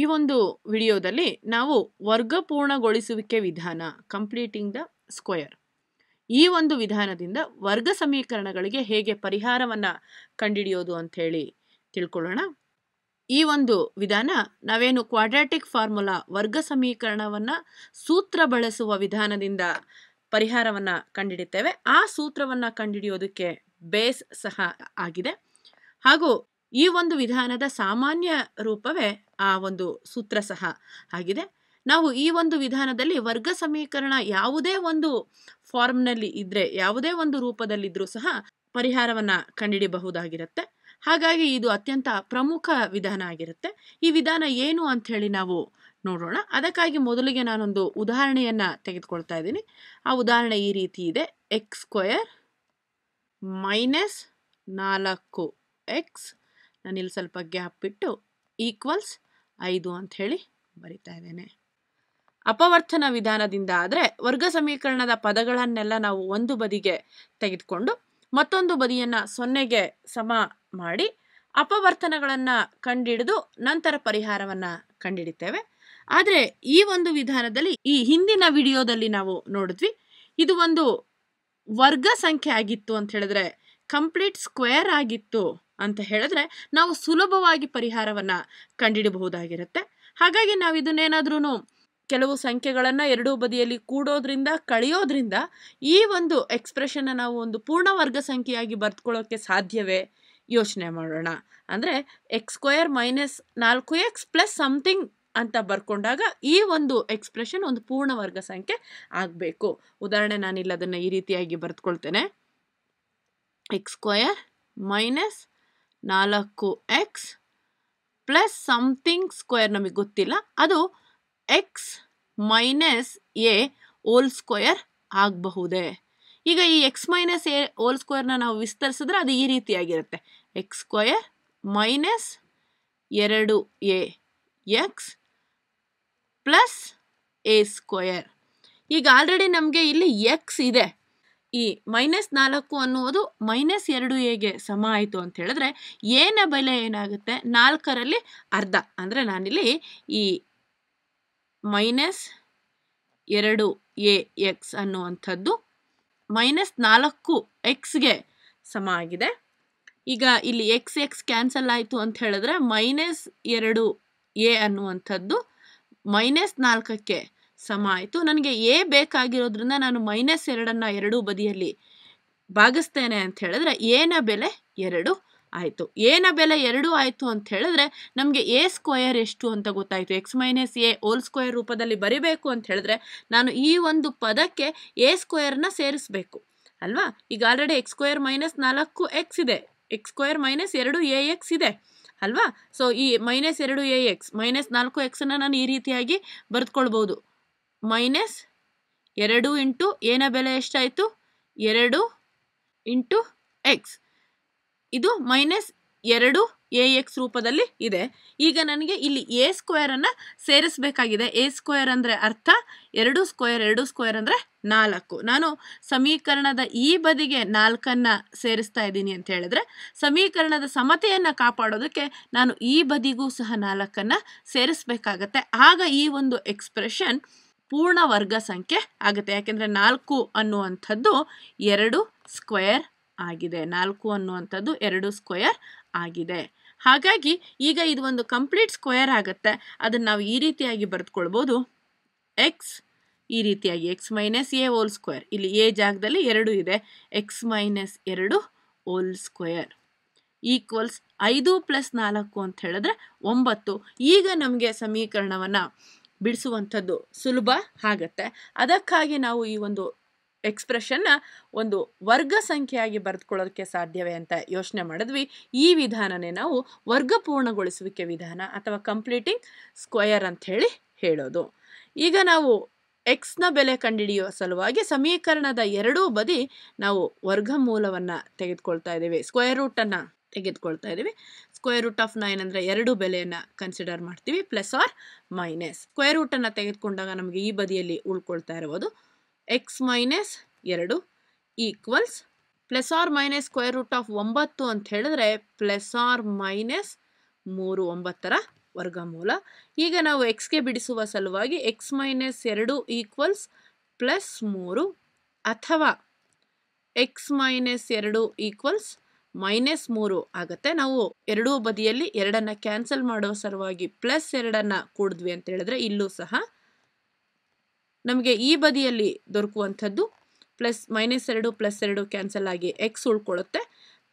ಈ ಒಂದು ವಿಡಿಯೋದಲ್ಲಿ ನಾವು ವರ್ಗಪೂರ್ಣಗೊಳಿಸುವಿಕೆ ವಿಧಾನ ಕಂಪ್ಲೀಟಿಂಗ್ ದ ಸ್ಕ್ವಯರ್ ಈ ಒಂದು ವಿಧಾನದಿಂದ ವರ್ಗ ಸಮೀಕರಣಗಳಿಗೆ ಹೇಗೆ ಪರಿಹಾರವನ್ನು ಕಂಡುಹಿಡಿಯೋದು ಅಂಥೇಳಿ ತಿಳ್ಕೊಳ್ಳೋಣ ಈ ಒಂದು ವಿಧಾನ ನಾವೇನು ಕ್ವಾಡ್ರಾಟಿಕ್ ಫಾರ್ಮುಲಾ ವರ್ಗ ಸಮೀಕರಣವನ್ನು ಸೂತ್ರ ಬಳಸುವ ವಿಧಾನದಿಂದ ಪರಿಹಾರವನ್ನು ಕಂಡಿಡಿತೇವೆ ಆ ಸೂತ್ರವನ್ನು ಕಂಡುಹಿಡಿಯೋದಕ್ಕೆ ಬೇಸ್ ಸಹ ಆಗಿದೆ ಹಾಗೂ ಈ ಒಂದು ವಿಧಾನದ ಸಾಮಾನ್ಯ ರೂಪವೇ ಆ ಒಂದು ಸೂತ್ರ ಸಹ ಆಗಿದೆ ನಾವು ಈ ಒಂದು ವಿಧಾನದಲ್ಲಿ ವರ್ಗ ಸಮೀಕರಣ ಯಾವುದೇ ಒಂದು ಫಾರ್ಮ್ನಲ್ಲಿ ಇದ್ದರೆ ಯಾವುದೇ ಒಂದು ರೂಪದಲ್ಲಿದ್ದರೂ ಸಹ ಪರಿಹಾರವನ್ನು ಕಂಡಿಡಿಯಬಹುದಾಗಿರುತ್ತೆ ಹಾಗಾಗಿ ಇದು ಅತ್ಯಂತ ಪ್ರಮುಖ ವಿಧಾನ ಆಗಿರುತ್ತೆ ಈ ವಿಧಾನ ಏನು ಅಂಥೇಳಿ ನಾವು ನೋಡೋಣ ಅದಕ್ಕಾಗಿ ಮೊದಲಿಗೆ ನಾನೊಂದು ಉದಾಹರಣೆಯನ್ನು ತೆಗೆದುಕೊಳ್ತಾ ಇದ್ದೀನಿ ಆ ಉದಾಹರಣೆ ಈ ರೀತಿ ಇದೆ ಎಕ್ಸ್ ಸ್ಕ್ವಯರ್ ಮೈನಸ್ ನಾಲ್ಕು ಎಕ್ಸ್ ನಾನಿಲ್ಲಿ ಸ್ವಲ್ಪ ಗ್ಯಾಪ್ ಬಿಟ್ಟು ಈಕ್ವಲ್ಸ್ ಐದು ಹೇಳಿ ಬರಿತಾ ಇದ್ದೇನೆ ಅಪವರ್ತನ ವಿಧಾನದಿಂದ ಆದರೆ ವರ್ಗ ಸಮೀಕರಣದ ಪದಗಳನ್ನೆಲ್ಲ ನಾವು ಒಂದು ಬದಿಗೆ ತೆಗೆದುಕೊಂಡು ಮತ್ತೊಂದು ಬದಿಯನ್ನು ಸೊನ್ನೆಗೆ ಸಮ ಮಾಡಿ ಅಪವರ್ತನಗಳನ್ನು ಕಂಡಿಡಿದು ನಂತರ ಪರಿಹಾರವನ್ನು ಕಂಡಿಡಿತೇವೆ ಆದರೆ ಈ ಒಂದು ವಿಧಾನದಲ್ಲಿ ಈ ಹಿಂದಿನ ವಿಡಿಯೋದಲ್ಲಿ ನಾವು ನೋಡಿದ್ವಿ ಇದು ಒಂದು ವರ್ಗ ಸಂಖ್ಯೆ ಆಗಿತ್ತು ಅಂತ ಹೇಳಿದ್ರೆ ಕಂಪ್ಲೀಟ್ ಸ್ಕ್ವೇರ್ ಆಗಿತ್ತು ಅಂತ ಹೇಳಿದ್ರೆ ನಾವು ಸುಲಭವಾಗಿ ಪರಿಹಾರವನ್ನು ಕಂಡಿಡಬಹುದಾಗಿರುತ್ತೆ ಹಾಗಾಗಿ ನಾವು ಇದನ್ನೇನಾದ್ರೂ ಕೆಲವು ಸಂಖ್ಯೆಗಳನ್ನು ಎರಡೂ ಬದಿಯಲ್ಲಿ ಕೂಡೋದ್ರಿಂದ ಕಳೆಯೋದ್ರಿಂದ ಈ ಒಂದು ಎಕ್ಸ್ಪ್ರೆಷನ್ನ ನಾವು ಒಂದು ಪೂರ್ಣ ವರ್ಗ ಸಂಖ್ಯೆಯಾಗಿ ಬರೆದುಕೊಳ್ಳೋಕ್ಕೆ ಸಾಧ್ಯವೇ ಯೋಚನೆ ಮಾಡೋಣ ಅಂದರೆ ಎಕ್ಸ್ ಸ್ಕ್ವಯರ್ ಮೈನಸ್ ನಾಲ್ಕು ಎಕ್ಸ್ ಪ್ಲಸ್ ಸಮ್ಥಿಂಗ್ ಅಂತ ಬರ್ಕೊಂಡಾಗ ಈ ಒಂದು ಎಕ್ಸ್ಪ್ರೆಷನ್ ಒಂದು ಪೂರ್ಣ ವರ್ಗ ಸಂಖ್ಯೆ ಆಗಬೇಕು ಉದಾಹರಣೆ ನಾನಿಲ್ಲ ಅದನ್ನು ಈ ರೀತಿಯಾಗಿ ಬರೆದುಕೊಳ್ತೇನೆ ಎಕ್ಸ್ ಸ್ಕ್ವಯರ್ ಮೈನಸ್ ನಾಲ್ಕು ಎಕ್ಸ್ ಪ್ಲಸ್ ಸಮಥಿಂಗ್ ಸ್ಕ್ವೇರ್ ನಮಗೆ ಗೊತ್ತಿಲ್ಲ ಅದು x minus a whole square ಆಗಬಹುದೇ ಈಗ ಈ ಎಕ್ಸ್ ಮೈನಸ್ ಎ ಓಲ್ ಸ್ಕ್ವೇರ್ನ ನಾವು ವಿಸ್ತರಿಸಿದ್ರೆ ಅದು ಈ ರೀತಿಯಾಗಿರುತ್ತೆ ಎಕ್ಸ್ ಸ್ಕ್ವಯರ್ ಮೈನಸ್ ಎರಡು a x plus a square ಈಗ ಆಲ್ರೆಡಿ ನಮಗೆ ಇಲ್ಲಿ ಎಕ್ಸ್ ಇದೆ ಈ ಮೈನಸ್ ನಾಲ್ಕು ಅನ್ನುವುದು ಮೈನಸ್ ಎರಡು ಎಗೆ ಸಮ ಆಯಿತು ಅಂತ ಹೇಳಿದ್ರೆ ಏನ ಬೆಲೆ ಏನಾಗುತ್ತೆ ನಾಲ್ಕರಲ್ಲಿ ಅರ್ಧ ಅಂದರೆ ನಾನಿಲ್ಲಿ ಈ ಮೈನಸ್ ಎರಡು ಎ ಎಕ್ಸ್ ಅನ್ನುವಂಥದ್ದು ಮೈನಸ್ ನಾಲ್ಕು ಎಕ್ಸ್ಗೆ ಸಮ ಆಗಿದೆ ಈಗ ಇಲ್ಲಿ ಎಕ್ಸ್ ಎಕ್ಸ್ ಕ್ಯಾನ್ಸಲ್ ಆಯಿತು ಅಂತ ಹೇಳಿದ್ರೆ ಮೈನಸ್ ಎರಡು ಎ ಅನ್ನುವಂಥದ್ದು ಮೈನಸ್ ನಾಲ್ಕಕ್ಕೆ ಸಮ ಆಯಿತು ನನಗೆ ಎ ಬೇಕಾಗಿರೋದ್ರಿಂದ ನಾನು ಮೈನಸ್ ಎರಡನ್ನು ಎರಡೂ ಬದಿಯಲ್ಲಿ ಭಾಗಿಸ್ತೇನೆ ಅಂತ ಹೇಳಿದ್ರೆ ಏನ ಬೆಲೆ ಎರಡು ಆಯಿತು ಏನ ಬೆಲೆ ಎರಡು ಆಯಿತು ಅಂತ ಹೇಳಿದ್ರೆ ನಮಗೆ ಎ ಸ್ಕ್ವಯರ್ ಎಷ್ಟು ಅಂತ ಗೊತ್ತಾಯಿತು x minus a whole square ರೂಪದಲ್ಲಿ ಬರಿಬೇಕು ಅಂತ ಹೇಳಿದ್ರೆ ನಾನು ಈ ಒಂದು ಪದಕ್ಕೆ ಎ ಸ್ಕ್ವಯರ್ನ ಸೇರಿಸಬೇಕು ಅಲ್ವಾ ಈಗ ಆಲ್ರೆಡಿ ಎಕ್ಸ್ ಸ್ಕ್ವಯರ್ ಮೈನಸ್ ನಾಲ್ಕು ಎಕ್ಸ್ ಇದೆ ಎಕ್ಸ್ ಸ್ಕ್ವಯರ್ ಮೈನಸ್ ಎರಡು ಎ ಎಕ್ಸ್ ಇದೆ ಅಲ್ವಾ ಸೊ ಈ ಮೈನಸ್ ಎರಡು ಎ ಎಕ್ಸ್ ಮೈನಸ್ ನಾಲ್ಕು ಎಕ್ಸನ್ನು ನಾನು ಈ ರೀತಿಯಾಗಿ ಬರೆದುಕೊಳ್ಬೋದು ಮೈನಸ್ ಎರಡು ಇಂಟು ಏನ ಬೆಲೆ ಎಷ್ಟಾಯಿತು ಎರಡು ಇಂಟು ಎಕ್ಸ್ ಇದು ಮೈನಸ್ ಎರಡು ಎ ಎಕ್ಸ್ ರೂಪದಲ್ಲಿ ಇದೆ ಈಗ ನನಗೆ ಇಲ್ಲಿ ಎ ಸ್ಕ್ವೇರನ್ನು ಸೇರಿಸಬೇಕಾಗಿದೆ ಎ ಸ್ಕ್ವೇರ್ ಅಂದರೆ ಅರ್ಥ ಎರಡು ಸ್ಕ್ವೇರ್ ಎರಡು ಸ್ಕ್ವೇರ್ ಅಂದರೆ ನಾಲ್ಕು ನಾನು ಸಮೀಕರಣದ ಈ ಬದಿಗೆ ನಾಲ್ಕನ್ನು ಸೇರಿಸ್ತಾ ಇದ್ದೀನಿ ಅಂತ ಹೇಳಿದ್ರೆ ಸಮೀಕರಣದ ಸಮತೆಯನ್ನು ಕಾಪಾಡೋದಕ್ಕೆ ನಾನು ಈ ಬದಿಗೂ ಸಹ ನಾಲ್ಕನ್ನು ಸೇರಿಸಬೇಕಾಗತ್ತೆ ಆಗ ಈ ಒಂದು ಎಕ್ಸ್ಪ್ರೆಷನ್ ಪೂರ್ಣ ವರ್ಗ ಸಂಖ್ಯೆ ಆಗುತ್ತೆ ಯಾಕೆಂದರೆ ನಾಲ್ಕು ಅನ್ನುವಂಥದ್ದು ಎರಡು ಸ್ಕ್ವೇರ್ ಆಗಿದೆ ನಾಲ್ಕು ಅನ್ನುವಂಥದ್ದು ಎರಡು ಸ್ಕ್ವೇರ್ ಆಗಿದೆ ಹಾಗಾಗಿ ಈಗ ಇದು ಒಂದು ಕಂಪ್ಲೀಟ್ ಸ್ಕ್ವಯರ್ ಆಗುತ್ತೆ ಅದನ್ನು ನಾವು ಈ ರೀತಿಯಾಗಿ ಬರೆದುಕೊಳ್ಬೋದು ಎಕ್ಸ್ ಈ ರೀತಿಯಾಗಿ x minus a whole square ಇಲ್ಲಿ ಎ ಜಾಗದಲ್ಲಿ ಎರಡು ಇದೆ ಎಕ್ಸ್ ಮೈನಸ್ ಎರಡು ಓಲ್ ಸ್ಕ್ವೇರ್ ಈಕ್ವಲ್ಸ್ ಐದು ಪ್ಲಸ್ ನಾಲ್ಕು ಅಂತ ಹೇಳಿದ್ರೆ ಒಂಬತ್ತು ಈಗ ನಮಗೆ ಸಮೀಕರಣವನ್ನು ಬಿಡಿಸುವಂಥದ್ದು ಸುಲಭ ಆಗತ್ತೆ ಅದಕ್ಕಾಗಿ ನಾವು ಈ ಒಂದು ಎಕ್ಸ್ಪ್ರೆಷನ್ನ ಒಂದು ವರ್ಗ ಸಂಖ್ಯೆಯಾಗಿ ಬರೆದುಕೊಳ್ಳೋದಕ್ಕೆ ಸಾಧ್ಯವೇ ಅಂತ ಯೋಚನೆ ಮಾಡಿದ್ವಿ ಈ ವಿಧಾನನೇ ನಾವು ವರ್ಗ ಪೂರ್ಣಗೊಳಿಸುವಿಕೆ ವಿಧಾನ ಅಥವಾ ಕಂಪ್ಲೀಟಿಂಗ್ ಸ್ಕ್ವಯರ್ ಅಂತ ಹೇಳಿ ಹೇಳೋದು ಈಗ ನಾವು ಎಕ್ಸ್ನ ಬೆಲೆ ಕಂಡುಹಿಡಿಯುವ ಸಲುವಾಗಿ ಸಮೀಕರಣದ ಎರಡೂ ಬದಿ ನಾವು ವರ್ಗ ಮೂಲವನ್ನು ತೆಗೆದುಕೊಳ್ತಾ ಇದ್ದೀವಿ ಸ್ಕ್ವಯರ್ ರೂಟನ್ನು ತೆಗೆದುಕೊಳ್ತಾ ಇದ್ದೀವಿ ಸ್ಕ್ವೇರ್ ರೂಟ್ ಆಫ್ ನೈನ್ ಅಂದರೆ ಎರಡು ಬೆಲೆಯನ್ನು ಕನ್ಸಿಡರ್ ಮಾಡ್ತೀವಿ ಪ್ಲಸ್ ಆರ್ ಮೈನಸ್ ಸ್ಕ್ವೇರ್ ರೂಟನ್ನು ತೆಗೆದುಕೊಂಡಾಗ ನಮಗೆ ಈ ಬದಿಯಲ್ಲಿ ಉಳ್ಕೊಳ್ತಾ ಇರ್ಬೋದು ಎಕ್ಸ್ ಮೈನಸ್ ಎರಡು equals plus or minus square root of ಒಂಬತ್ತು ಅಂತ ಹೇಳಿದ್ರೆ ಪ್ಲಸ್ ಆರ್ ಮೈನಸ್ ಮೂರು ಒಂಬತ್ತರ ವರ್ಗಮೂಲ ಈಗ ನಾವು ಎಕ್ಸ್ಗೆ ಬಿಡಿಸುವ ಸಲುವಾಗಿ ಎಕ್ಸ್ ಮೈನಸ್ ಎರಡು ಈಕ್ವಲ್ಸ್ ಪ್ಲಸ್ ಮೂರು ಅಥವಾ ಎಕ್ಸ್ ಮೈನಸ್ ಎರಡು ಈಕ್ವಲ್ಸ್ ಮೈನಸ್ ಮೂರು ಆಗುತ್ತೆ ನಾವು ಎರಡೂ ಬದಿಯಲ್ಲಿ ಎರಡನ್ನ ಕ್ಯಾನ್ಸಲ್ ಮಾಡೋ ಸಲುವಾಗಿ ಪ್ಲಸ್ ಎರಡನ್ನ ಕೂಡಿದ್ವಿ ಅಂತ ಹೇಳಿದ್ರೆ ಇಲ್ಲೂ ಸಹ ನಮಗೆ ಈ ಬದಿಯಲ್ಲಿ ದೊರಕುವಂಥದ್ದು ಪ್ಲಸ್ ಮೈನಸ್ ಎರಡು ಪ್ಲಸ್ ಎರಡು ಕ್ಯಾನ್ಸಲ್ ಆಗಿ ಎಕ್ಸ್ ಉಳ್ಕೊಳ್ಳುತ್ತೆ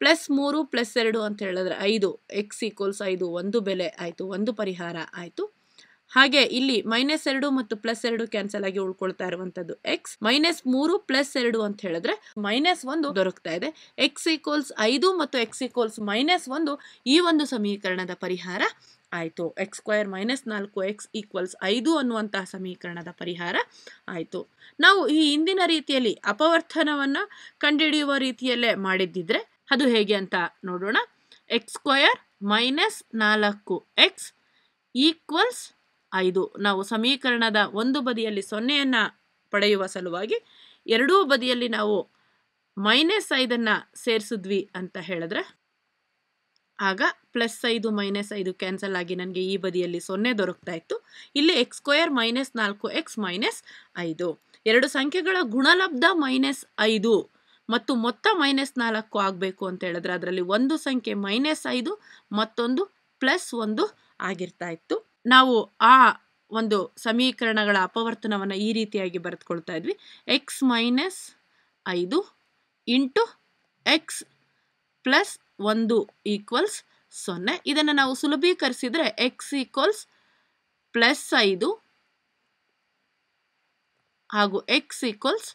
ಪ್ಲಸ್ ಮೂರು ಪ್ಲಸ್ ಎರಡು ಅಂತ ಹೇಳಿದ್ರೆ ಐದು ಎಕ್ಸ್ ಈಕ್ವಲ್ಸ್ ಐದು ಒಂದು ಬೆಲೆ ಆಯಿತು ಒಂದು ಪರಿಹಾರ ಆಯಿತು ಹಾಗೆ ಇಲ್ಲಿ ಮೈನಸ್ ಎರಡು ಮತ್ತು ಪ್ಲಸ್ ಎರಡು ಕ್ಯಾನ್ಸಲ್ ಆಗಿ ಉಳ್ಕೊಳ್ತಾ ಇರುವಂತದ್ದು ಎಕ್ಸ್ ಮೈನಸ್ ಮೂರು ಪ್ಲಸ್ ಎರಡು ಅಂತ ಹೇಳಿದ್ರೆ ಮೈನಸ್ ಒಂದು ದೊರಕ್ತಾ ಇದೆ ಎಕ್ಸ್ ಈಕ್ವಲ್ಸ್ ಐದು ಮತ್ತು ಎಕ್ಸ್ ಈಕ್ವಲ್ಸ್ ಮೈನಸ್ ಒಂದು ಈ ಒಂದು ಸಮೀಕರಣದ ಪರಿಹಾರ ಆಯಿತು ಎಕ್ಸ್ ಸ್ಕ್ವಯರ್ ಮೈನಸ್ ನಾಲ್ಕು ಎಕ್ಸ್ ಈಕ್ವಲ್ಸ್ ಐದು ಅನ್ನುವಂತಹ ಸಮೀಕರಣದ ಪರಿಹಾರ ಆಯಿತು ನಾವು ಈ ಹಿಂದಿನ ರೀತಿಯಲ್ಲಿ ಅಪವರ್ತನವನ್ನು ಕಂಡುಹಿಡಿಯುವ ರೀತಿಯಲ್ಲೇ ಮಾಡಿದ್ದಿದ್ರೆ ಅದು ಹೇಗೆ ಅಂತ ನೋಡೋಣ ಎಕ್ಸ್ ಸ್ಕ್ವಯರ್ ಮೈನಸ್ ನಾಲ್ಕು ಎಕ್ಸ್ ಈಕ್ವಲ್ಸ್ ಐದು ನಾವು ಸಮೀಕರಣದ ಒಂದು ಬದಿಯಲ್ಲಿ ಸೊನ್ನೆಯನ್ನು ಪಡೆಯುವ ಸಲುವಾಗಿ ಎರಡೂ ಬದಿಯಲ್ಲಿ ನಾವು ಮೈನಸ್ ಐದನ್ನು ಸೇರಿಸಿದ್ವಿ ಅಂತ ಹೇಳಿದ್ರೆ ಆಗ ಪ್ಲಸ್ ಐದು ಮೈನಸ್ ಐದು ಕ್ಯಾನ್ಸಲ್ ಆಗಿ ನನಗೆ ಈ ಬದಿಯಲ್ಲಿ ಸೊನ್ನೆ ದೊರಕ್ತಾ ಇತ್ತು ಇಲ್ಲಿ ಎಕ್ಸ್ ಸ್ಕ್ವೇರ್ ಮೈನಸ್ ನಾಲ್ಕು ಎಕ್ಸ್ ಮೈನಸ್ ಐದು ಎರಡು ಸಂಖ್ಯೆಗಳ ಗುಣಲಬ್ಧ ಮೈನಸ್ ಐದು ಮತ್ತು ಮೊತ್ತ ಮೈನಸ್ ನಾಲ್ಕು ಆಗಬೇಕು ಅಂತ ಹೇಳಿದ್ರೆ ಅದರಲ್ಲಿ ಒಂದು ಸಂಖ್ಯೆ ಮೈನಸ್ ಐದು ಮತ್ತೊಂದು ಪ್ಲಸ್ ಒಂದು ಆಗಿರ್ತಾ ಇತ್ತು ನಾವು ಆ ಒಂದು ಸಮೀಕರಣಗಳ ಅಪವರ್ತನವನ್ನು ಈ ರೀತಿಯಾಗಿ ಬರೆದುಕೊಳ್ತಾ ಇದ್ವಿ ಎಕ್ಸ್ ಮೈನಸ್ ಐದು ಇಂಟು ಎಕ್ಸ್ ಪ್ಲಸ್ ಒಂದು ಈಕ್ವಲ್ಸ್ ಸೊನ್ನೆ ಇದನ್ನು ನಾವು ಸುಲಭೀಕರಿಸಿದರೆ ಎಕ್ಸ್ ಈಕ್ವಲ್ಸ್ ಪ್ಲಸ್ ಐದು ಹಾಗೂ ಎಕ್ಸ್ ಈಕ್ವಲ್ಸ್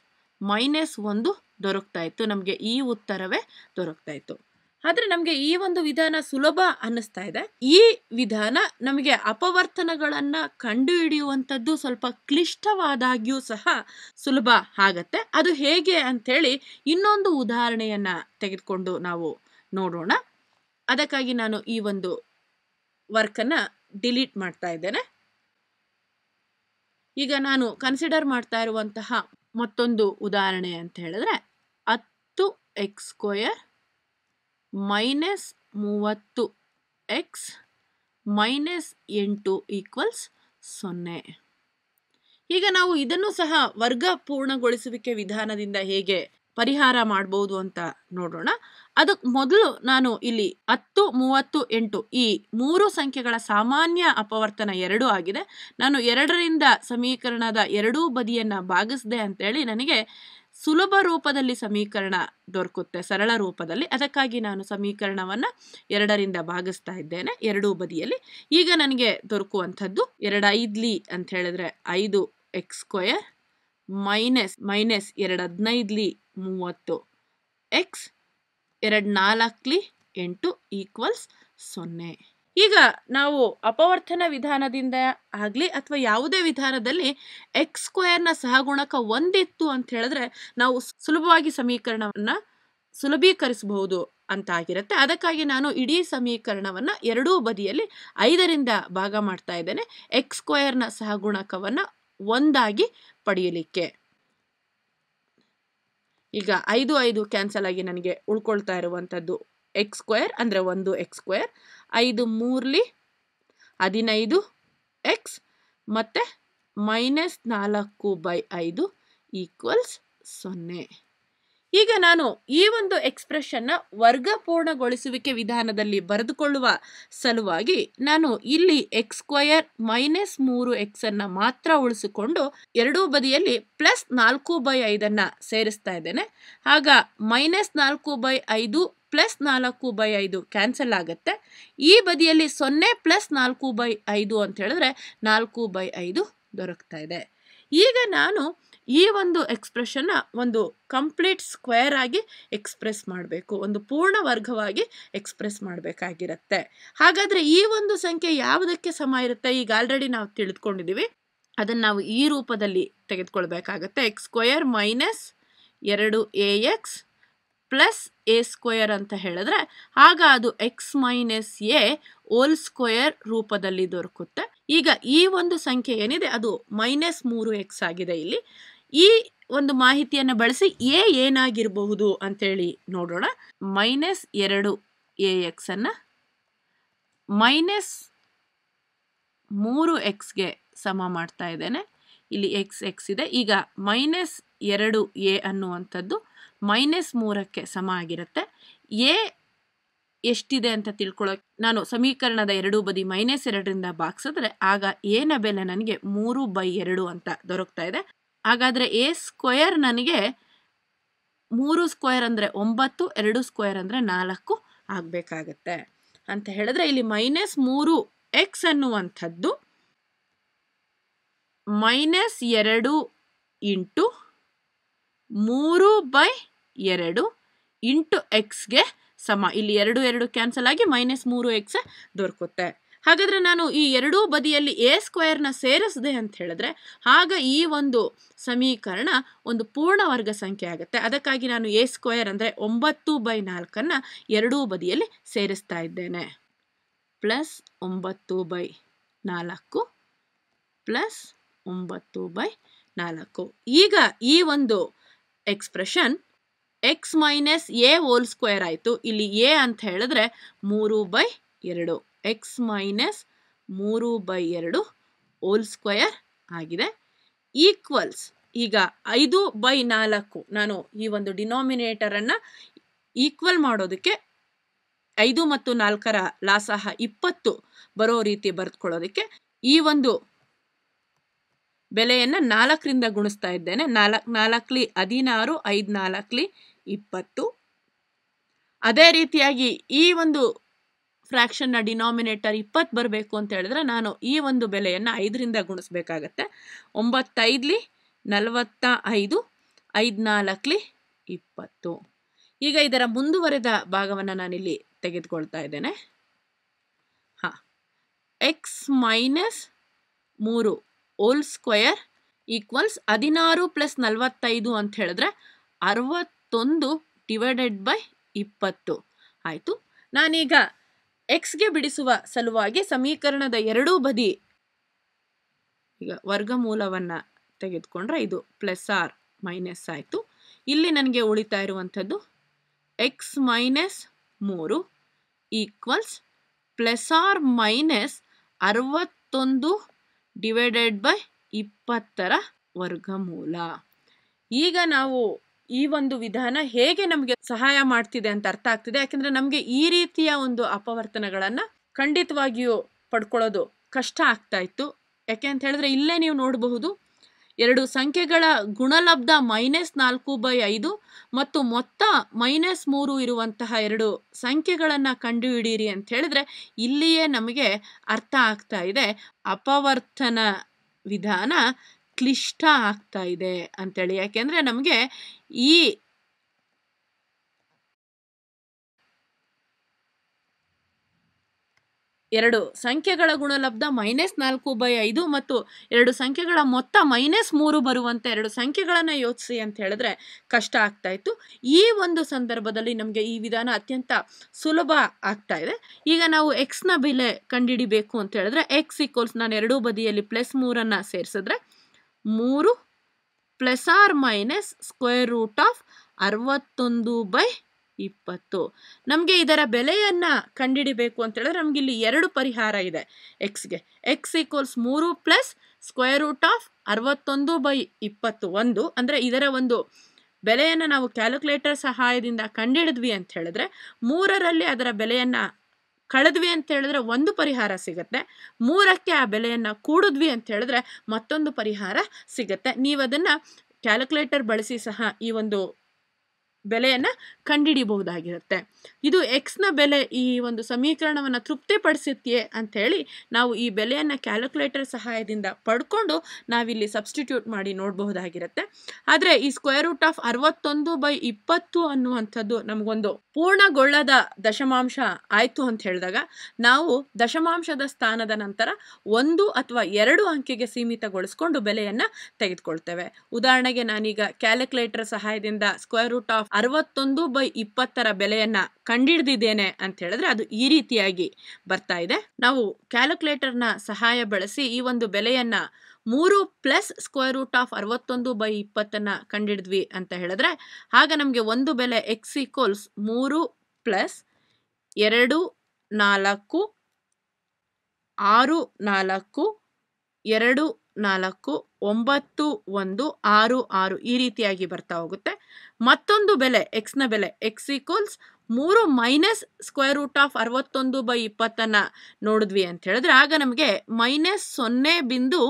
ಮೈನಸ್ ಒಂದು ದೊರಕ್ತಾ ಇತ್ತು ನಮಗೆ ಈ ಉತ್ತರವೇ ದೊರಕ್ತಾ ಇತ್ತು ಆದರೆ ನಮಗೆ ಈ ಒಂದು ವಿಧಾನ ಸುಲಭ ಅನ್ನಿಸ್ತಾ ಇದೆ ಈ ವಿಧಾನ ನಮಗೆ ಅಪವರ್ತನಗಳನ್ನು ಕಂಡುಹಿಡಿಯುವಂಥದ್ದು ಸ್ವಲ್ಪ ಕ್ಲಿಷ್ಟವಾದಾಗ್ಯೂ ಸಹ ಸುಲಭ ಆಗತ್ತೆ ಅದು ಹೇಗೆ ಹೇಳಿ ಇನ್ನೊಂದು ಉದಾಹರಣೆಯನ್ನು ತೆಗೆದುಕೊಂಡು ನಾವು ನೋಡೋಣ ಅದಕ್ಕಾಗಿ ನಾನು ಈ ಒಂದು ಅನ್ನ ಡಿಲೀಟ್ ಮಾಡ್ತಾ ಇದ್ದೇನೆ ಈಗ ನಾನು ಕನ್ಸಿಡರ್ ಮಾಡ್ತಾ ಇರುವಂತಹ ಮತ್ತೊಂದು ಉದಾಹರಣೆ ಅಂತ ಹೇಳಿದ್ರೆ ಹತ್ತು ಎಕ್ಸ್ ಸ್ಕ್ವಯರ್ ಮೈನಸ್ ಮೂವತ್ತು ಎಕ್ಸ್ ಮೈನಸ್ ಎಂಟು ಈಕ್ವಲ್ಸ್ ಸೊನ್ನೆ ಈಗ ನಾವು ಇದನ್ನು ಸಹ ವರ್ಗ ಪೂರ್ಣಗೊಳಿಸುವಿಕೆ ವಿಧಾನದಿಂದ ಹೇಗೆ ಪರಿಹಾರ ಮಾಡಬಹುದು ಅಂತ ನೋಡೋಣ ಅದಕ್ಕೆ ಮೊದಲು ನಾನು ಇಲ್ಲಿ ಹತ್ತು ಮೂವತ್ತು ಎಂಟು ಈ ಮೂರು ಸಂಖ್ಯೆಗಳ ಸಾಮಾನ್ಯ ಅಪವರ್ತನ ಎರಡು ಆಗಿದೆ ನಾನು ಎರಡರಿಂದ ಸಮೀಕರಣದ ಎರಡೂ ಬದಿಯನ್ನು ಭಾಗಿಸಿದೆ ಅಂತೇಳಿ ನನಗೆ ಸುಲಭ ರೂಪದಲ್ಲಿ ಸಮೀಕರಣ ದೊರಕುತ್ತೆ ಸರಳ ರೂಪದಲ್ಲಿ ಅದಕ್ಕಾಗಿ ನಾನು ಸಮೀಕರಣವನ್ನು ಎರಡರಿಂದ ಭಾಗಿಸ್ತಾ ಇದ್ದೇನೆ ಎರಡೂ ಬದಿಯಲ್ಲಿ ಈಗ ನನಗೆ ದೊರಕುವಂಥದ್ದು ಎರಡು ಐದ್ಲಿ ಅಂತ ಹೇಳಿದ್ರೆ ಐದು ಎಕ್ಸ್ ಸ್ಕ್ವಯರ್ ಮೈನಸ್ ಮೈನಸ್ ಎರಡು ಹದಿನೈದ್ಲಿ ಮೂವತ್ತು ಎಕ್ಸ್ ಎರಡು ನಾಲ್ಕಲಿ ಎಂಟು ಈಕ್ವಲ್ಸ್ ಸೊನ್ನೆ ಈಗ ನಾವು ಅಪವರ್ತನ ವಿಧಾನದಿಂದ ಆಗಲಿ ಅಥವಾ ಯಾವುದೇ ವಿಧಾನದಲ್ಲಿ ಎಕ್ಸ್ ಸ್ಕ್ವೇರ್ನ ಸಹಗುಣಕ ಒಂದಿತ್ತು ಅಂತ ಹೇಳಿದ್ರೆ ನಾವು ಸುಲಭವಾಗಿ ಸಮೀಕರಣವನ್ನ ಸುಲಭೀಕರಿಸಬಹುದು ಅಂತ ಆಗಿರುತ್ತೆ ಅದಕ್ಕಾಗಿ ನಾನು ಇಡೀ ಸಮೀಕರಣವನ್ನು ಎರಡೂ ಬದಿಯಲ್ಲಿ ಐದರಿಂದ ಭಾಗ ಮಾಡ್ತಾ ಇದ್ದೇನೆ ಎಕ್ಸ್ ಸ್ಕ್ವೇರ್ನ ಸಹಗುಣಕವನ್ನು ಒಂದಾಗಿ ಪಡೆಯಲಿಕ್ಕೆ ಈಗ ಐದು ಐದು ಕ್ಯಾನ್ಸಲ್ ಆಗಿ ನನಗೆ ಉಳ್ಕೊಳ್ತಾ ಇರುವಂಥದ್ದು ಎಕ್ಸ್ ಸ್ಕ್ವೇರ್ ಅಂದರೆ ಒಂದು ಎಕ್ಸ್ ಸ್ಕ್ವೇರ್ ಐದು ಮೂರ್ಲಿ ಹದಿನೈದು ಎಕ್ಸ್ ಮತ್ತು ಮೈನಸ್ ನಾಲ್ಕು ಬೈ ಐದು ಈಕ್ವಲ್ಸ್ ಸೊನ್ನೆ ಈಗ ನಾನು ಈ ಒಂದು ಎಕ್ಸ್ಪ್ರೆಷನ್ನ ವರ್ಗಪೂರ್ಣಗೊಳಿಸುವಿಕೆ ವಿಧಾನದಲ್ಲಿ ಬರೆದುಕೊಳ್ಳುವ ಸಲುವಾಗಿ ನಾನು ಇಲ್ಲಿ ಎಕ್ಸ್ ಸ್ಕ್ವಯರ್ ಮೈನಸ್ ಮೂರು ಎಕ್ಸನ್ನು ಮಾತ್ರ ಉಳಿಸಿಕೊಂಡು ಎರಡೂ ಬದಿಯಲ್ಲಿ ಪ್ಲಸ್ ನಾಲ್ಕು ಬೈ ಐದನ್ನು ಸೇರಿಸ್ತಾ ಇದ್ದೇನೆ ಆಗ ಮೈನಸ್ ನಾಲ್ಕು ಬೈ ಐದು ಪ್ಲಸ್ ನಾಲ್ಕು ಬೈ ಐದು ಕ್ಯಾನ್ಸಲ್ ಆಗುತ್ತೆ ಈ ಬದಿಯಲ್ಲಿ ಸೊನ್ನೆ ಪ್ಲಸ್ ನಾಲ್ಕು ಬೈ ಐದು ಅಂತ ಹೇಳಿದ್ರೆ ನಾಲ್ಕು ಬೈ ಐದು ದೊರಕ್ತಾ ಇದೆ ಈಗ ನಾನು ಈ ಒಂದು ಎಕ್ಸ್ಪ್ರೆಷನ್ನ ಒಂದು ಕಂಪ್ಲೀಟ್ ಸ್ಕ್ವೇರ್ ಆಗಿ ಎಕ್ಸ್ಪ್ರೆಸ್ ಮಾಡಬೇಕು ಒಂದು ಪೂರ್ಣ ವರ್ಗವಾಗಿ ಎಕ್ಸ್ಪ್ರೆಸ್ ಮಾಡಬೇಕಾಗಿರುತ್ತೆ ಹಾಗಾದರೆ ಈ ಒಂದು ಸಂಖ್ಯೆ ಯಾವುದಕ್ಕೆ ಸಮ ಇರುತ್ತೆ ಈಗ ಆಲ್ರೆಡಿ ನಾವು ತಿಳಿದುಕೊಂಡಿದ್ದೀವಿ ಅದನ್ನು ನಾವು ಈ ರೂಪದಲ್ಲಿ ತೆಗೆದುಕೊಳ್ಬೇಕಾಗತ್ತೆ ಎಕ್ಸ್ ಸ್ಕ್ವಯರ್ ಮೈನಸ್ ಎರಡು a x plus a square ಅಂತ ಹೇಳಿದ್ರೆ ಆಗ ಅದು x minus a whole square ರೂಪದಲ್ಲಿ ದೊರಕುತ್ತೆ ಈಗ ಈ ಒಂದು ಸಂಖ್ಯೆ ಏನಿದೆ ಅದು ಮೈನಸ್ ಮೂರು ಎಕ್ಸ್ ಆಗಿದೆ ಇಲ್ಲಿ ಈ ಒಂದು ಮಾಹಿತಿಯನ್ನು ಬಳಸಿ ಎ ಏನಾಗಿರಬಹುದು ಅಂತೇಳಿ ನೋಡೋಣ ಮೈನಸ್ ಎರಡು ಎ ಎಕ್ಸ್ ಎಕ್ಸನ್ನು ಮೈನಸ್ ಮೂರು ಎಕ್ಸ್ಗೆ ಸಮ ಮಾಡ್ತಾ ಇದ್ದೇನೆ ಇಲ್ಲಿ ಎಕ್ಸ್ ಎಕ್ಸ್ ಇದೆ ಈಗ ಮೈನಸ್ ಎರಡು ಎ ಅನ್ನುವಂಥದ್ದು ಮೈನಸ್ ಮೂರಕ್ಕೆ ಸಮ ಆಗಿರುತ್ತೆ ಎ ಎಷ್ಟಿದೆ ಅಂತ ತಿಳ್ಕೊಳ್ಳೋಕೆ ನಾನು ಸಮೀಕರಣದ ಎರಡು ಬದಿ ಮೈನಸ್ ಎರಡರಿಂದ ಬಾಗ್ಸಿದ್ರೆ ಆಗ ಎನ ಬೆಲೆ ನನಗೆ ಮೂರು ಬೈ ಎರಡು ಅಂತ ದೊರಕ್ತಾ ಇದೆ ಹಾಗಾದರೆ ಎ ಸ್ಕ್ವಯರ್ ನನಗೆ ಮೂರು ಸ್ಕ್ವಯರ್ ಅಂದರೆ ಒಂಬತ್ತು ಎರಡು ಸ್ಕ್ವೇರ್ ಅಂದರೆ ನಾಲ್ಕು ಆಗಬೇಕಾಗತ್ತೆ ಅಂತ ಹೇಳಿದ್ರೆ ಇಲ್ಲಿ ಮೈನಸ್ ಮೂರು ಎಕ್ಸ್ ಅನ್ನುವಂಥದ್ದು ಮೈನಸ್ ಎರಡು ಇಂಟು ಮೂರು ಬೈ ಎರಡು ಇಂಟು ಎಕ್ಸ್ಗೆ ಸಮ ಇಲ್ಲಿ ಎರಡು ಎರಡು ಕ್ಯಾನ್ಸಲ್ ಆಗಿ ಮೈನಸ್ ಮೂರು ಎಕ್ಸ್ ದೊರಕುತ್ತೆ ಹಾಗಾದರೆ ನಾನು ಈ ಎರಡೂ ಬದಿಯಲ್ಲಿ ಎ ಸ್ಕ್ವೇರ್ನ ಸೇರಿಸಿದೆ ಅಂತ ಹೇಳಿದ್ರೆ ಆಗ ಈ ಒಂದು ಸಮೀಕರಣ ಒಂದು ಪೂರ್ಣ ವರ್ಗ ಸಂಖ್ಯೆ ಆಗುತ್ತೆ ಅದಕ್ಕಾಗಿ ನಾನು ಎ ಸ್ಕ್ವೇರ್ ಅಂದರೆ ಒಂಬತ್ತು ಬೈ ನಾಲ್ಕನ್ನು ಎರಡೂ ಬದಿಯಲ್ಲಿ ಸೇರಿಸ್ತಾ ಇದ್ದೇನೆ ಪ್ಲಸ್ ಒಂಬತ್ತು ಬೈ ನಾಲ್ಕು ಪ್ಲಸ್ ಒಂಬತ್ತು ಬೈ ನಾಲ್ಕು ಈಗ ಈ ಒಂದು expression x minus a whole square ಆಯಿತು ಇಲ್ಲಿ ಎ ಅಂತ ಹೇಳಿದ್ರೆ ಮೂರು ಬೈ ಎರಡು ಎಕ್ಸ್ ಮೈನಸ್ ಮೂರು ಬೈ ಎರಡು ಹೋಲ್ ಸ್ಕ್ವಯರ್ ಆಗಿದೆ ಈಕ್ವಲ್ಸ್ ಈಗ ಐದು ಬೈ ನಾಲ್ಕು ನಾನು ಈ ಒಂದು ಡಿನಾಮಿನೇಟರನ್ನು ಈಕ್ವಲ್ ಮಾಡೋದಕ್ಕೆ ಐದು ಮತ್ತು ನಾಲ್ಕರ ಲಾಸಹ ಇಪ್ಪತ್ತು ಬರೋ ರೀತಿ ಬರೆದುಕೊಳ್ಳೋದಕ್ಕೆ ಈ ಒಂದು ಬೆಲೆಯನ್ನು ನಾಲ್ಕರಿಂದ ಗುಣಿಸ್ತಾ ಇದ್ದೇನೆ ನಾಲ್ಕು ನಾಲ್ಕಲಿ ಹದಿನಾರು ಐದು ನಾಲ್ಕಲಿ ಇಪ್ಪತ್ತು ಅದೇ ರೀತಿಯಾಗಿ ಈ ಒಂದು ಫ್ರ್ಯಾಕ್ಷನ್ನ ಡಿನಾಮಿನೇಟರ್ ಇಪ್ಪತ್ತು ಬರಬೇಕು ಅಂತ ಹೇಳಿದ್ರೆ ನಾನು ಈ ಒಂದು ಬೆಲೆಯನ್ನು ಐದರಿಂದ ಗುಣಿಸ್ಬೇಕಾಗತ್ತೆ ಒಂಬತ್ತೈದ್ಲಿ ನಲವತ್ತ ಐದು ಐದ್ನಾಲ್ಕಲಿ ಇಪ್ಪತ್ತು ಈಗ ಇದರ ಮುಂದುವರೆದ ಭಾಗವನ್ನು ನಾನಿಲ್ಲಿ ತೆಗೆದುಕೊಳ್ತಾ ಇದ್ದೇನೆ ಹಾಂ ಎಕ್ಸ್ ಮೈನಸ್ ಮೂರು ಓಲ್ ಸ್ಕ್ವಯರ್ ಈಕ್ವಲ್ಸ್ ಹದಿನಾರು ಪ್ಲಸ್ ನಲವತ್ತೈದು ಅಂತ ಹೇಳಿದ್ರೆ ಅರವತ್ತು ಇಪ್ಪತ್ತೊಂದು ಡಿವೈಡೆಡ್ ಬೈ ಇಪ್ಪತ್ತು ಆಯಿತು ನಾನೀಗ ಎಕ್ಸ್ಗೆ ಬಿಡಿಸುವ ಸಲುವಾಗಿ ಸಮೀಕರಣದ ಎರಡೂ ಬದಿ ಈಗ ವರ್ಗಮೂಲವನ್ನು ತೆಗೆದುಕೊಂಡ್ರೆ ಇದು ಪ್ಲಸ್ ಆರ್ ಮೈನಸ್ ಆಯಿತು ಇಲ್ಲಿ ನನಗೆ ಉಳಿತಾ ಇರುವಂಥದ್ದು ಎಕ್ಸ್ ಮೈನಸ್ ಮೂರು ಈಕ್ವಲ್ಸ್ ಪ್ಲಸ್ ಆರ್ ಮೈನಸ್ ಅರವತ್ತೊಂದು ಡಿವೈಡೆಡ್ ಬೈ ಇಪ್ಪತ್ತರ ವರ್ಗಮೂಲ ಈಗ ನಾವು ಈ ಒಂದು ವಿಧಾನ ಹೇಗೆ ನಮಗೆ ಸಹಾಯ ಮಾಡ್ತಿದೆ ಅಂತ ಅರ್ಥ ಆಗ್ತಿದೆ ಯಾಕಂದ್ರೆ ನಮಗೆ ಈ ರೀತಿಯ ಒಂದು ಅಪವರ್ತನಗಳನ್ನ ಖಂಡಿತವಾಗಿಯೂ ಪಡ್ಕೊಳ್ಳೋದು ಕಷ್ಟ ಆಗ್ತಾ ಇತ್ತು ಯಾಕೆ ಅಂತ ಹೇಳಿದ್ರೆ ಇಲ್ಲೇ ನೀವು ನೋಡಬಹುದು ಎರಡು ಸಂಖ್ಯೆಗಳ ಗುಣಲಬ್ಧ ಮೈನಸ್ ನಾಲ್ಕು ಬೈ ಐದು ಮತ್ತು ಮೊತ್ತ ಮೈನಸ್ ಮೂರು ಇರುವಂತಹ ಎರಡು ಸಂಖ್ಯೆಗಳನ್ನು ಕಂಡುಹಿಡಿಯಿರಿ ಅಂತ ಹೇಳಿದ್ರೆ ಇಲ್ಲಿಯೇ ನಮಗೆ ಅರ್ಥ ಆಗ್ತಾ ಇದೆ ಅಪವರ್ತನ ವಿಧಾನ ಕ್ಲಿಷ್ಟ ಆಗ್ತಾ ಇದೆ ಅಂತೇಳಿ ಯಾಕೆಂದರೆ ನಮಗೆ ಈ ಎರಡು ಸಂಖ್ಯೆಗಳ ಗುಣಲಬ್ಧ ಮೈನಸ್ ನಾಲ್ಕು ಬೈ ಐದು ಮತ್ತು ಎರಡು ಸಂಖ್ಯೆಗಳ ಮೊತ್ತ ಮೈನಸ್ ಮೂರು ಬರುವಂಥ ಎರಡು ಸಂಖ್ಯೆಗಳನ್ನು ಯೋಚಿಸಿ ಅಂತ ಹೇಳಿದ್ರೆ ಕಷ್ಟ ಆಗ್ತಾ ಇತ್ತು ಈ ಒಂದು ಸಂದರ್ಭದಲ್ಲಿ ನಮಗೆ ಈ ವಿಧಾನ ಅತ್ಯಂತ ಸುಲಭ ಆಗ್ತಾ ಇದೆ ಈಗ ನಾವು ಎಕ್ಸ್ನ ಬೆಲೆ ಕಂಡುಹಿಡಿಬೇಕು ಅಂತ ಹೇಳಿದ್ರೆ ಎಕ್ಸ್ ಈಕ್ವಲ್ಸ್ ನಾನು ಎರಡೂ ಬದಿಯಲ್ಲಿ ಪ್ಲಸ್ ಮೂರನ್ನು ಸೇರಿಸಿದ್ರೆ ಮೂರು plus or minus square root of ಅರವತ್ತೊಂದು ಬೈ ಇಪ್ಪತ್ತು ನಮಗೆ ಇದರ ಬೆಲೆಯನ್ನು ಕಂಡುಹಿಡಿಬೇಕು ಅಂತ ಹೇಳಿದ್ರೆ ನಮಗೆ ಇಲ್ಲಿ ಎರಡು ಪರಿಹಾರ ಇದೆ ಎಕ್ಸ್ಗೆ ಎಕ್ಸ್ ಈಕ್ವಲ್ಸ್ ಮೂರು ಪ್ಲಸ್ ಸ್ಕ್ವೇರ್ ರೂಟ್ ಆಫ್ ಅರವತ್ತೊಂದು ಬೈ ಇಪ್ಪತ್ತು ಒಂದು ಅಂದರೆ ಇದರ ಒಂದು ಬೆಲೆಯನ್ನು ನಾವು ಕ್ಯಾಲ್ಕುಲೇಟರ್ ಸಹಾಯದಿಂದ ಕಂಡುಹಿಡಿದ್ವಿ ಅಂತ ಹೇಳಿದ್ರೆ ಮೂರರಲ್ಲಿ ಅದರ ಬೆಲೆಯನ್ನು ಕಳೆದ್ವಿ ಅಂತ ಹೇಳಿದ್ರೆ ಒಂದು ಪರಿಹಾರ ಸಿಗುತ್ತೆ ಮೂರಕ್ಕೆ ಆ ಬೆಲೆಯನ್ನು ಕೂಡಿದ್ವಿ ಅಂತ ಹೇಳಿದ್ರೆ ಮತ್ತೊಂದು ಪರಿಹಾರ ಸಿಗುತ್ತೆ ನೀವು ಅದನ್ನು ಕ್ಯಾಲ್ಕುಲೇಟರ್ ಬಳಸಿ ಸಹ ಈ ಒಂದು ಬೆಲೆಯನ್ನು ಕಂಡುಹಿಡಿಯಬಹುದಾಗಿರುತ್ತೆ ಇದು ಎಕ್ಸ್ನ ಬೆಲೆ ಈ ಒಂದು ಸಮೀಕರಣವನ್ನು ಅಂತ ಅಂಥೇಳಿ ನಾವು ಈ ಬೆಲೆಯನ್ನು ಕ್ಯಾಲ್ಕುಲೇಟರ್ ಸಹಾಯದಿಂದ ಪಡ್ಕೊಂಡು ನಾವಿಲ್ಲಿ ಸಬ್ಸ್ಟಿಟ್ಯೂಟ್ ಮಾಡಿ ನೋಡಬಹುದಾಗಿರುತ್ತೆ ಆದರೆ ಈ ಸ್ಕ್ವೇರ್ ರೂಟ್ ಆಫ್ ಅರವತ್ತೊಂದು ಬೈ ಇಪ್ಪತ್ತು ಅನ್ನುವಂಥದ್ದು ನಮಗೊಂದು ಪೂರ್ಣಗೊಳ್ಳದ ದಶಮಾಂಶ ಆಯಿತು ಅಂತ ಹೇಳಿದಾಗ ನಾವು ದಶಮಾಂಶದ ಸ್ಥಾನದ ನಂತರ ಒಂದು ಅಥವಾ ಎರಡು ಅಂಕೆಗೆ ಸೀಮಿತಗೊಳಿಸ್ಕೊಂಡು ಬೆಲೆಯನ್ನು ತೆಗೆದುಕೊಳ್ತೇವೆ ಉದಾಹರಣೆಗೆ ನಾನೀಗ ಕ್ಯಾಲ್ಕುಲೇಟರ್ ಸಹಾಯದಿಂದ ಸ್ಕ್ವೇರ್ ರೂಟ್ ಆಫ್ ಅರವತ್ತೊಂದು ಬೈ ಇಪ್ಪತ್ತರ ಬೆಲೆಯನ್ನು ಕಂಡಿಡ್ದಿದ್ದೇನೆ ಅಂತ ಹೇಳಿದ್ರೆ ಅದು ಈ ರೀತಿಯಾಗಿ ಬರ್ತಾ ಇದೆ ನಾವು ಕ್ಯಾಲ್ಕುಲೇಟರ್ನ ಸಹಾಯ ಬಳಸಿ ಈ ಒಂದು ಬೆಲೆಯನ್ನು ಮೂರು ಪ್ಲಸ್ ಸ್ಕ್ವೇರ್ ರೂಟ್ ಆಫ್ ಅರವತ್ತೊಂದು ಬೈ ಇಪ್ಪತ್ತನ್ನು ಕಂಡಿಡಿದ್ವಿ ಅಂತ ಹೇಳಿದ್ರೆ ಆಗ ನಮಗೆ ಒಂದು ಬೆಲೆ ಎಕ್ಸ್ ಈಕ್ವಲ್ಸ್ ಮೂರು ಪ್ಲಸ್ ಎರಡು ನಾಲ್ಕು ಆರು ನಾಲ್ಕು ಎರಡು ನಾಲ್ಕು ಒಂಬತ್ತು ಒಂದು ಆರು ಆರು ಈ ರೀತಿಯಾಗಿ ಬರ್ತಾ ಹೋಗುತ್ತೆ ಮತ್ತೊಂದು ಬೆಲೆ ಎಕ್ಸ್ನ ಬೆಲೆ ಎಕ್ಸ್ ಈಕ್ವಲ್ಸ್ ಮೂರು ಮೈನಸ್ ಸ್ಕ್ವೇರ್ ರೂಟ್ ಆಫ್ ಅರವತ್ತೊಂದು ಬೈ ಇಪ್ಪತ್ತನ್ನು ನೋಡಿದ್ವಿ ಅಂತ ಹೇಳಿದ್ರೆ ಆಗ ನಮಗೆ ಮೈನಸ್ ಸೊನ್ನೆ ಬಿಂದು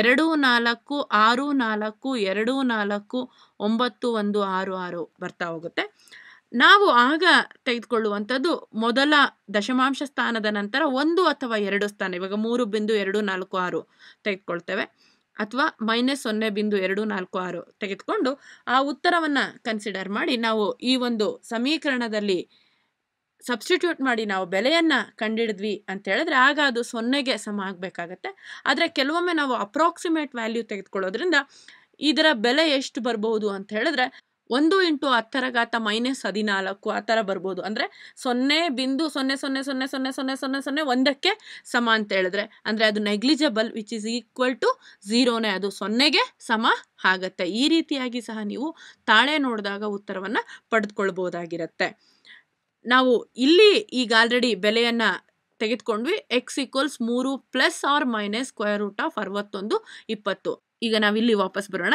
ಎರಡು ನಾಲ್ಕು ಆರು ನಾಲ್ಕು ಎರಡು ನಾಲ್ಕು ಒಂಬತ್ತು ಒಂದು ಆರು ಆರು ಬರ್ತಾ ಹೋಗುತ್ತೆ ನಾವು ಆಗ ತೆಗೆದುಕೊಳ್ಳುವಂಥದ್ದು ಮೊದಲ ದಶಮಾಂಶ ಸ್ಥಾನದ ನಂತರ ಒಂದು ಅಥವಾ ಎರಡು ಸ್ಥಾನ ಇವಾಗ ಮೂರು ಬಿಂದು ಎರಡು ನಾಲ್ಕು ಆರು ತೆಗೆದುಕೊಳ್ತೇವೆ ಅಥವಾ ಮೈನಸ್ ಸೊನ್ನೆ ಬಿಂದು ಎರಡು ನಾಲ್ಕು ಆರು ತೆಗೆದುಕೊಂಡು ಆ ಉತ್ತರವನ್ನು ಕನ್ಸಿಡರ್ ಮಾಡಿ ನಾವು ಈ ಒಂದು ಸಮೀಕರಣದಲ್ಲಿ ಸಬ್ಸ್ಟಿಟ್ಯೂಟ್ ಮಾಡಿ ನಾವು ಬೆಲೆಯನ್ನು ಕಂಡಿಡಿದ್ವಿ ಅಂತ ಹೇಳಿದ್ರೆ ಆಗ ಅದು ಸೊನ್ನೆಗೆ ಸಮ ಆಗಬೇಕಾಗತ್ತೆ ಆದರೆ ಕೆಲವೊಮ್ಮೆ ನಾವು ಅಪ್ರಾಕ್ಸಿಮೇಟ್ ವ್ಯಾಲ್ಯೂ ತೆಗೆದುಕೊಳ್ಳೋದ್ರಿಂದ ಇದರ ಬೆಲೆ ಎಷ್ಟು ಬರಬಹುದು ಅಂತ ಹೇಳಿದ್ರೆ ಒಂದು ಇಂಟು ಹತ್ತರ ಘಾತ ಮೈನಸ್ ಹದಿನಾಲ್ಕು ಆ ಥರ ಬರ್ಬೋದು ಅಂದರೆ ಸೊನ್ನೆ ಬಿಂದು ಸೊನ್ನೆ ಸೊನ್ನೆ ಸೊನ್ನೆ ಸೊನ್ನೆ ಸೊನ್ನೆ ಸೊನ್ನೆ ಸೊನ್ನೆ ಒಂದಕ್ಕೆ ಸಮ ಅಂತ ಹೇಳಿದ್ರೆ ಅಂದರೆ ಅದು negligible which is equal to ಝೀರೋನೇ ಅದು ಸೊನ್ನೆಗೆ ಸಮ ಆಗತ್ತೆ ಈ ರೀತಿಯಾಗಿ ಸಹ ನೀವು ತಾಳೆ ನೋಡಿದಾಗ ಉತ್ತರವನ್ನು ಪಡೆದುಕೊಳ್ಬೋದಾಗಿರುತ್ತೆ ನಾವು ಇಲ್ಲಿ ಈಗ ಆಲ್ರೆಡಿ ಬೆಲೆಯನ್ನು ತೆಗೆದುಕೊಂಡ್ವಿ ಎಕ್ಸ್ ಈಕ್ವಲ್ಸ್ ಮೂರು plus or minus square root of ಅರವತ್ತೊಂದು ಇಪ್ಪತ್ತು ಈಗ ನಾವಿಲ್ಲಿ ವಾಪಸ್ ಬರೋಣ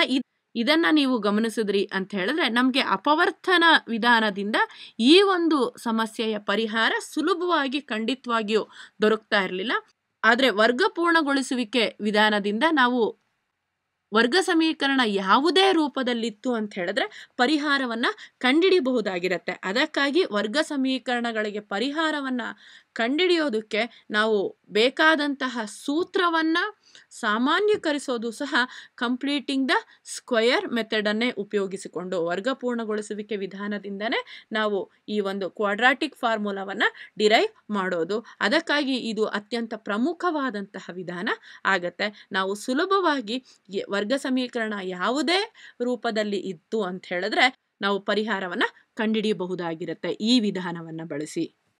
ಇದನ್ನ ನೀವು ಗಮನಿಸಿದ್ರಿ ಅಂತ ಹೇಳಿದ್ರೆ ನಮಗೆ ಅಪವರ್ತನ ವಿಧಾನದಿಂದ ಈ ಒಂದು ಸಮಸ್ಯೆಯ ಪರಿಹಾರ ಸುಲಭವಾಗಿ ಖಂಡಿತವಾಗಿಯೂ ದೊರಕ್ತಾ ಇರಲಿಲ್ಲ ಆದರೆ ವರ್ಗ ಪೂರ್ಣಗೊಳಿಸುವಿಕೆ ವಿಧಾನದಿಂದ ನಾವು ವರ್ಗ ಸಮೀಕರಣ ಯಾವುದೇ ರೂಪದಲ್ಲಿತ್ತು ಅಂತ ಹೇಳಿದ್ರೆ ಪರಿಹಾರವನ್ನು ಕಂಡಿಡಿಬಹುದಾಗಿರತ್ತೆ ಅದಕ್ಕಾಗಿ ವರ್ಗ ಸಮೀಕರಣಗಳಿಗೆ ಪರಿಹಾರವನ್ನು ಕಂಡಿಡಿಯೋದಕ್ಕೆ ನಾವು ಬೇಕಾದಂತಹ ಸೂತ್ರವನ್ನು ಸಾಮಾನ್ಯಕರಿಸೋದು ಸಹ ಕಂಪ್ಲೀಟಿಂಗ್ ದ ಸ್ಕ್ವಯರ್ ಮೆಥಡನ್ನೇ ಉಪಯೋಗಿಸಿಕೊಂಡು ವರ್ಗ ಪೂರ್ಣಗೊಳಿಸುವಿಕೆ ವಿಧಾನದಿಂದನೇ ನಾವು ಈ ಒಂದು ಕ್ವಾಡ್ರಾಟಿಕ್ ಫಾರ್ಮುಲಾವನ್ನು ಡಿರೈವ್ ಮಾಡೋದು ಅದಕ್ಕಾಗಿ ಇದು ಅತ್ಯಂತ ಪ್ರಮುಖವಾದಂತಹ ವಿಧಾನ ಆಗತ್ತೆ ನಾವು ಸುಲಭವಾಗಿ ವರ್ಗ ಸಮೀಕರಣ ಯಾವುದೇ ರೂಪದಲ್ಲಿ ಇತ್ತು ಅಂತ ಹೇಳಿದ್ರೆ ನಾವು ಪರಿಹಾರವನ್ನು ಕಂಡುಹಿಡಿಯಬಹುದಾಗಿರುತ್ತೆ ಈ ವಿಧಾನವನ್ನು ಬಳಸಿ